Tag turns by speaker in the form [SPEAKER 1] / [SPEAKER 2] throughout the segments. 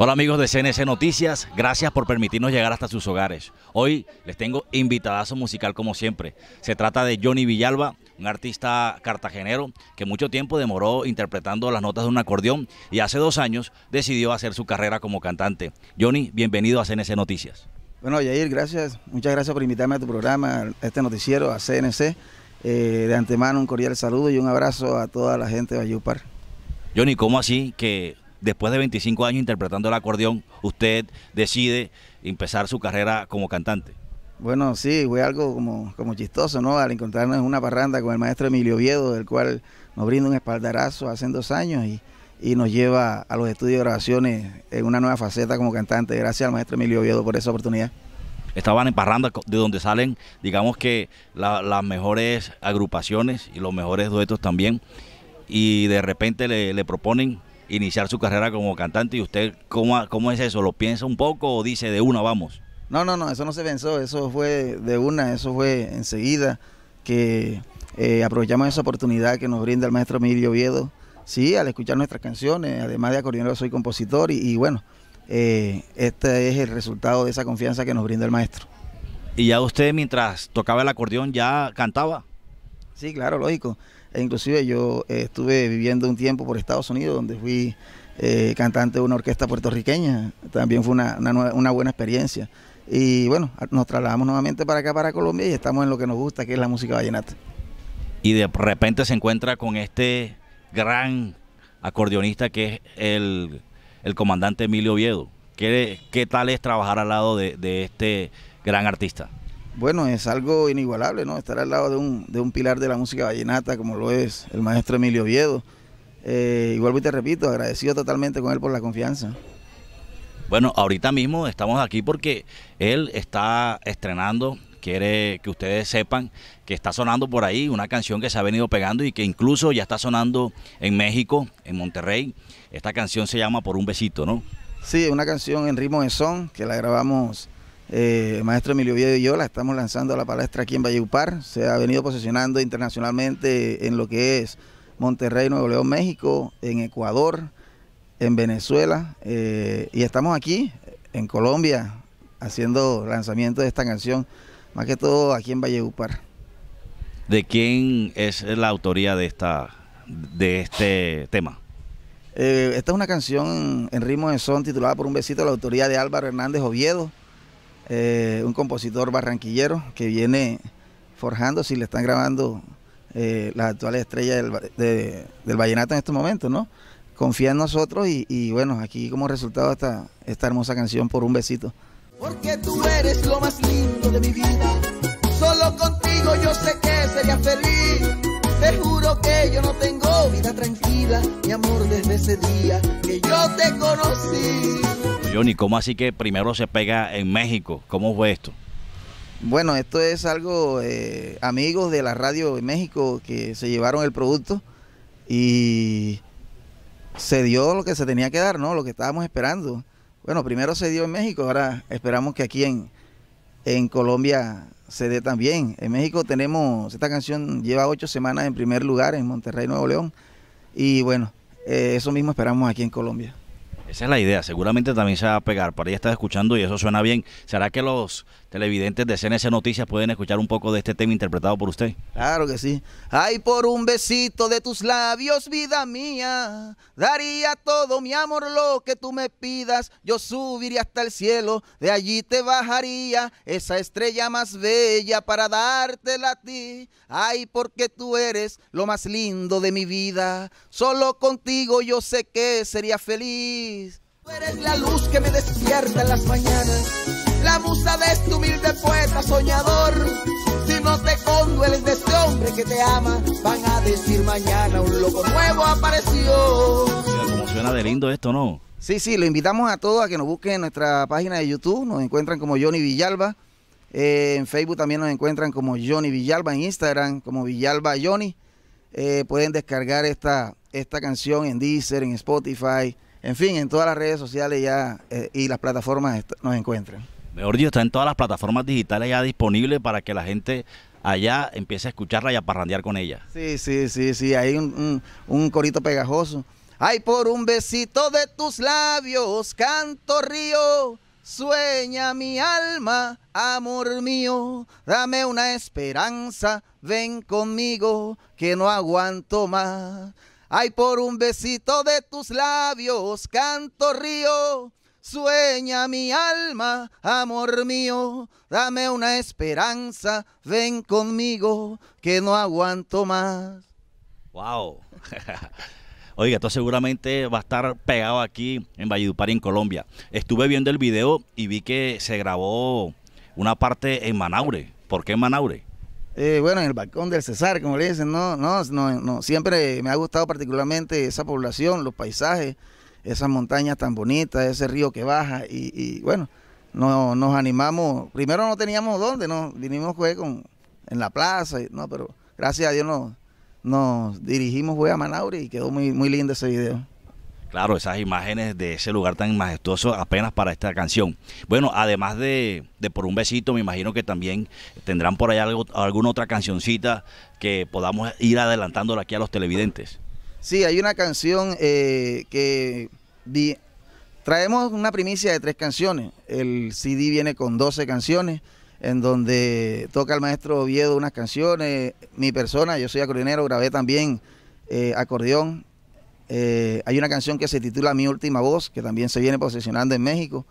[SPEAKER 1] Hola amigos de CNC Noticias, gracias por permitirnos llegar hasta sus hogares. Hoy les tengo invitadazo musical como siempre. Se trata de Johnny Villalba, un artista cartagenero que mucho tiempo demoró interpretando las notas de un acordeón y hace dos años decidió hacer su carrera como cantante. Johnny, bienvenido a CNC Noticias.
[SPEAKER 2] Bueno, Yair, gracias. Muchas gracias por invitarme a tu programa, a este noticiero, a CNC. Eh, de antemano, un cordial saludo y un abrazo a toda la gente de Bayupar.
[SPEAKER 1] Johnny, ¿cómo así que después de 25 años interpretando el acordeón, usted decide empezar su carrera como cantante?
[SPEAKER 2] Bueno, sí, fue algo como, como chistoso, ¿no? Al encontrarnos en una parranda con el maestro Emilio Oviedo del cual nos brinda un espaldarazo hace dos años y, nos lleva a los estudios de grabaciones en una nueva faceta como cantante. Gracias al maestro Emilio Oviedo por esa oportunidad.
[SPEAKER 1] Estaban en Parranda, de donde salen, digamos que las mejores agrupaciones y los mejores duetos también. Y de repente le proponen iniciar su carrera como cantante. ¿Y usted cómo, cómo es eso? ¿Lo piensa un poco o dice de una vamos?
[SPEAKER 2] No, no, no, eso no se pensó, eso fue de una, eso fue enseguida que eh, aprovechamos esa oportunidad que nos brinda el maestro Emilio Oviedo. Sí, al escuchar nuestras canciones, además de acordeonero soy compositor y, bueno, eh, este es el resultado de esa confianza que nos brinda el maestro.
[SPEAKER 1] ¿Y ya usted mientras tocaba el acordeón ya cantaba?
[SPEAKER 2] Sí, claro, lógico. E inclusive yo eh, estuve viviendo un tiempo por Estados Unidos donde fui eh, cantante de una orquesta puertorriqueña. También fue una, buena experiencia. Y bueno, nos trasladamos nuevamente para acá, para Colombia, y estamos en lo que nos gusta, que es la música vallenata.
[SPEAKER 1] Y de repente se encuentra con este gran acordeonista que es el, comandante Emilio Oviedo. ¿Qué, ¿Qué, tal es trabajar al lado de este gran artista?
[SPEAKER 2] bueno, es algo inigualable, ¿no? Estar al lado de un, de un pilar de la música vallenata como lo es el maestro Emilio Oviedo. Eh, igual y te repito, agradecido totalmente con él por la confianza.
[SPEAKER 1] Bueno, ahorita mismo estamos aquí porque él está estrenando, quiere que ustedes sepan que está sonando por ahí una canción que se ha venido pegando y que incluso ya está sonando en México, en Monterrey. Esta canción se llama Por un besito, ¿no?
[SPEAKER 2] Sí, una canción en ritmo de son que la grabamos eh, maestro Emilio Viedo y yo la estamos lanzando a la palestra aquí en Valleupar. Se ha venido posicionando internacionalmente en lo que es Monterrey, Nuevo León, México, en Ecuador, en Venezuela. Eh, y estamos aquí en Colombia haciendo lanzamiento de esta canción, más que todo aquí en Valleupar.
[SPEAKER 1] ¿De quién es la autoría de, esta, de este tema?
[SPEAKER 2] Eh, esta es una canción en ritmo de son titulada Por un besito, la autoría de Álvaro Hernández Oviedo. Eh, un compositor barranquillero que viene forjando, si le están grabando eh, las actuales estrellas del, vallenato en estos momentos, ¿no? Confía en nosotros y, y bueno, aquí como resultado está esta hermosa canción por un besito. Porque tú eres lo más lindo de mi vida, solo contigo yo sé que sería feliz. Te juro que yo no tengo vida tranquila, mi amor, desde ese día que yo te conocí.
[SPEAKER 1] Johnny, ¿cómo así que primero se pega en México? ¿Cómo fue esto?
[SPEAKER 2] Bueno, esto es algo, eh, amigos de la radio de México que se llevaron el producto y se dio lo que se tenía que dar, ¿no? Lo que estábamos esperando. Bueno, primero se dio en México, ahora esperamos que aquí en, en Colombia se dé también. En México tenemos, esta canción lleva ocho semanas en primer lugar en Monterrey, Nuevo León. Y bueno, eh, eso mismo esperamos aquí en Colombia.
[SPEAKER 1] Esa es la idea, seguramente también se va a pegar. Por ahí estás escuchando y eso suena bien. ¿Será que los televidentes de CNS Noticias pueden escuchar un poco de este tema interpretado por usted?
[SPEAKER 2] Claro que sí. Ay, por un besito de tus labios, vida mía, daría todo mi amor lo que tú me pidas. Yo subiría hasta el cielo, de allí te bajaría esa estrella más bella para dártela a ti. Ay, porque tú eres lo más lindo de mi vida. Solo contigo yo sé que sería feliz eres la luz que me despierta en las mañanas, la musa de este humilde poeta soñador. Si no te condueles de este hombre que te ama, van a decir mañana un loco nuevo apareció. Como
[SPEAKER 1] suena de lindo esto, ¿no?
[SPEAKER 2] Sí, sí, lo invitamos a todos a que nos busquen en nuestra página de YouTube, nos encuentran como Johnny Villalba. Eh, en Facebook también nos encuentran como Johnny Villalba, en Instagram como Villalba Johnny. Eh, pueden descargar esta, esta canción en Deezer, en Spotify, en fin, en todas las redes sociales ya eh, y las plataformas nos encuentran.
[SPEAKER 1] Mejor dicho, está en todas las plataformas digitales ya disponible para que la gente allá empiece a escucharla y a parrandear con ella.
[SPEAKER 2] Sí, sí, sí, sí, hay un corito pegajoso. Ay, por un besito de tus labios, canto río, sueña mi alma, amor mío, dame una esperanza, ven conmigo, que no aguanto más. Ay, por un besito de tus labios, canto río, sueña mi alma, amor mío, dame una esperanza, ven conmigo, que no aguanto más. Wow.
[SPEAKER 1] Oiga, esto seguramente va a estar pegado aquí en Valledupar, en Colombia. Estuve viendo el video y vi que se grabó una parte en Manaure. ¿Por qué en Manaure?
[SPEAKER 2] Eh, bueno, en el balcón del Cesar, como le dicen, no, no, no, Siempre me ha gustado particularmente esa población, los paisajes, esas montañas tan bonitas, ese río que baja y, bueno, no, nos animamos. Primero no teníamos dónde, no, vinimos fue en la plaza, no, pero gracias a Dios nos, nos dirigimos fue a Manauri y quedó muy, muy lindo ese video.
[SPEAKER 1] Claro, esas imágenes de ese lugar tan majestuoso apenas para esta canción. Bueno, además de, Por un Besito, me imagino que también tendrán por ahí algo, alguna otra cancioncita que podamos ir adelantándola aquí a los televidentes.
[SPEAKER 2] Sí, hay una canción eh, que traemos una primicia de tres canciones. El CD viene con 12 canciones, en donde toca el maestro Oviedo unas canciones. Mi persona, yo soy acordeonero, grabé también eh, acordeón eh, hay una canción que se titula Mi Última Voz, que también se viene posicionando en México.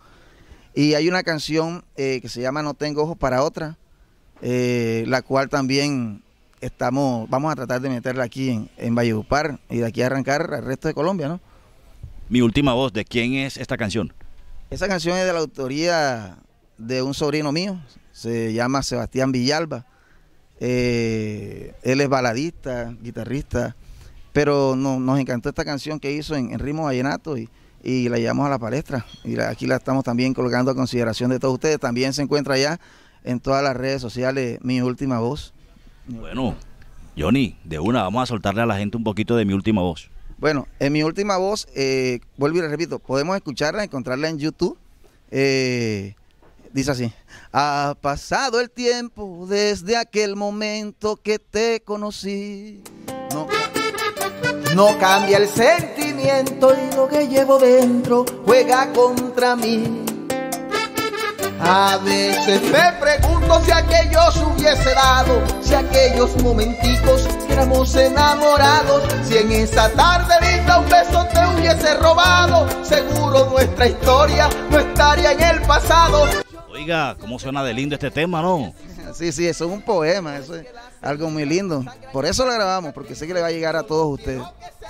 [SPEAKER 2] Y hay una canción eh, que se llama No Tengo Ojos para Otra, eh, la cual también estamos, vamos a tratar de meterla aquí en, en Valledupar y de aquí arrancar al resto de Colombia, ¿no?
[SPEAKER 1] Mi Última Voz, ¿de quién es esta canción?
[SPEAKER 2] Esa canción es de la autoría de un sobrino mío, se llama Sebastián Villalba. él es baladista, guitarrista pero no, nos encantó esta canción que hizo en, ritmo vallenato y, la llevamos a la palestra. Y aquí la estamos también colgando a consideración de todos ustedes. También se encuentra ya en todas las redes sociales mi última voz.
[SPEAKER 1] Bueno, Johnny, de una, vamos a soltarle a la gente un poquito de mi última voz.
[SPEAKER 2] Bueno, en mi última voz, eh, vuelvo y le repito, podemos escucharla, encontrarla en YouTube. Eh, dice así, ha pasado el tiempo desde aquel momento que te conocí. No cambia el sentimiento y lo que llevo dentro juega contra mí. A veces me pregunto si aquellos hubiese dado, si aquellos momenticos que éramos enamorados, si en esa tarde linda un beso te hubiese robado, seguro nuestra historia no estaría en el pasado.
[SPEAKER 1] Oiga, cómo suena de lindo este tema, ¿no?
[SPEAKER 2] Sí, sí, eso es un poema, eso es algo muy lindo. Por eso lo grabamos, porque sé que le va a llegar a todos ustedes.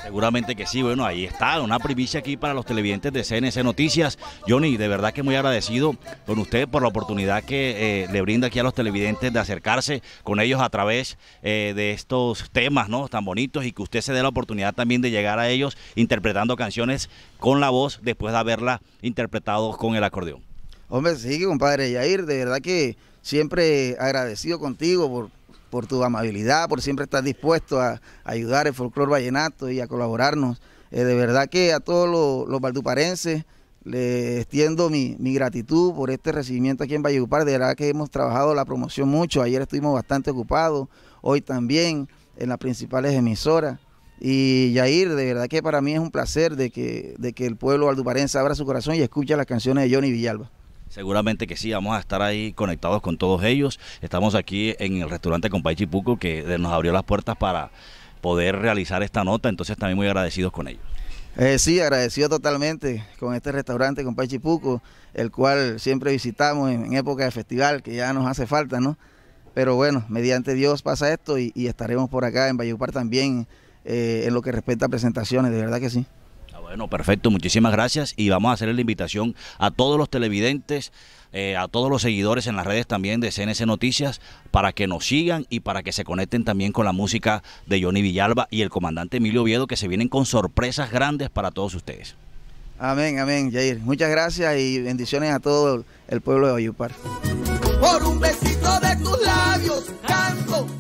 [SPEAKER 1] Seguramente que sí, bueno, ahí está, una primicia aquí para los televidentes de CNC Noticias. Johnny, de verdad que muy agradecido con usted por la oportunidad que eh, le brinda aquí a los televidentes de acercarse con ellos a través eh, de estos temas ¿no? tan bonitos y que usted se dé la oportunidad también de llegar a ellos interpretando canciones con la voz después de haberla interpretado con el acordeón.
[SPEAKER 2] Hombre, sí, compadre Yair, de verdad que siempre agradecido contigo por, por tu amabilidad, por siempre estar dispuesto a, ayudar el folclore vallenato y a colaborarnos. Eh, de verdad que a todos los, valduparenses les extiendo mi, mi, gratitud por este recibimiento aquí en Valledupar. De verdad que hemos trabajado la promoción mucho. Ayer estuvimos bastante ocupados, hoy también en las principales emisoras. Y Yair, de verdad que para mí es un placer de que, de que el pueblo valduparense abra su corazón y escuche las canciones de Johnny Villalba.
[SPEAKER 1] Seguramente que sí, vamos a estar ahí conectados con todos ellos. Estamos aquí en el restaurante Compay Chipuco que nos abrió las puertas para poder realizar esta nota, entonces también muy agradecidos con ellos.
[SPEAKER 2] Eh, sí, agradecido totalmente con este restaurante Compay Chipuco, el cual siempre visitamos en, época de festival, que ya nos hace falta, ¿no? Pero bueno, mediante Dios pasa esto y, estaremos por acá en Bayupar también eh, en lo que respecta a presentaciones, de verdad que sí.
[SPEAKER 1] Bueno, perfecto, muchísimas gracias y vamos a hacerle la invitación a todos los televidentes, eh, a todos los seguidores en las redes también de CNC Noticias para que nos sigan y para que se conecten también con la música de Johnny Villalba y el comandante Emilio Oviedo que se vienen con sorpresas grandes para todos ustedes.
[SPEAKER 2] Amén, amén, Jair. Muchas gracias y bendiciones a todo el pueblo de Ayupar. Por un besito de tus labios, canto